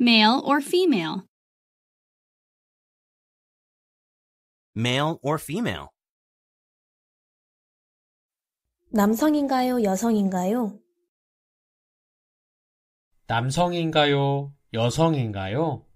male or female. male or female. 남성인가요? 여성인가요? 남성인가요? 여성인가요?